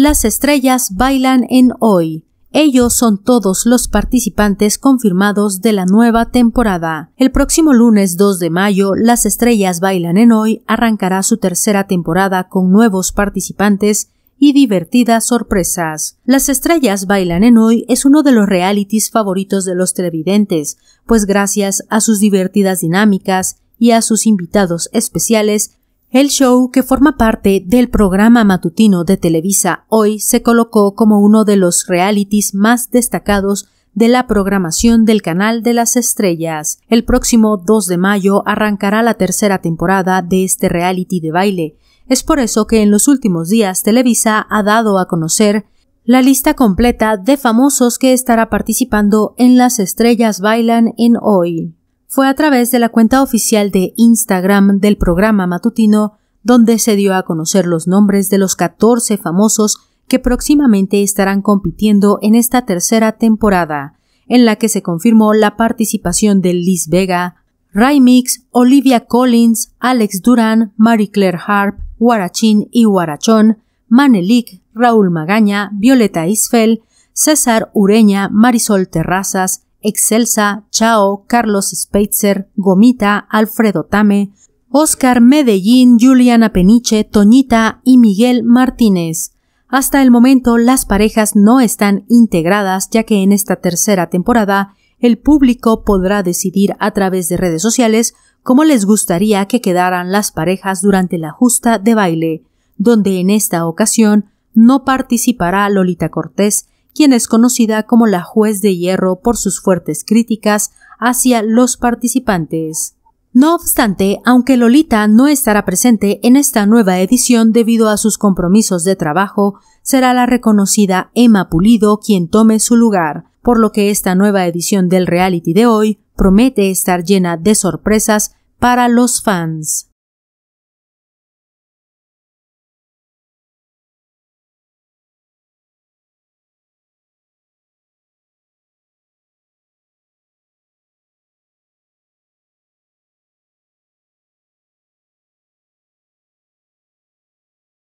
Las estrellas bailan en hoy. Ellos son todos los participantes confirmados de la nueva temporada. El próximo lunes 2 de mayo, Las Estrellas Bailan en Hoy arrancará su tercera temporada con nuevos participantes y divertidas sorpresas. Las Estrellas Bailan en Hoy es uno de los realities favoritos de los televidentes, pues gracias a sus divertidas dinámicas y a sus invitados especiales el show, que forma parte del programa matutino de Televisa Hoy, se colocó como uno de los realities más destacados de la programación del canal de las estrellas. El próximo 2 de mayo arrancará la tercera temporada de este reality de baile. Es por eso que en los últimos días Televisa ha dado a conocer la lista completa de famosos que estará participando en Las Estrellas Bailan en Hoy fue a través de la cuenta oficial de Instagram del programa matutino, donde se dio a conocer los nombres de los 14 famosos que próximamente estarán compitiendo en esta tercera temporada, en la que se confirmó la participación de Liz Vega, Ray Mix, Olivia Collins, Alex Duran, Marie Claire Harp, Huarachín y Warachón, Manelik, Raúl Magaña, Violeta Isfel, César Ureña, Marisol Terrazas, Excelsa, Chao, Carlos Speitzer, Gomita, Alfredo Tame, Oscar Medellín, Juliana Peniche, Toñita y Miguel Martínez. Hasta el momento las parejas no están integradas ya que en esta tercera temporada el público podrá decidir a través de redes sociales cómo les gustaría que quedaran las parejas durante la justa de baile, donde en esta ocasión no participará Lolita Cortés, quien es conocida como la juez de hierro por sus fuertes críticas hacia los participantes. No obstante, aunque Lolita no estará presente en esta nueva edición debido a sus compromisos de trabajo, será la reconocida Emma Pulido quien tome su lugar, por lo que esta nueva edición del reality de hoy promete estar llena de sorpresas para los fans.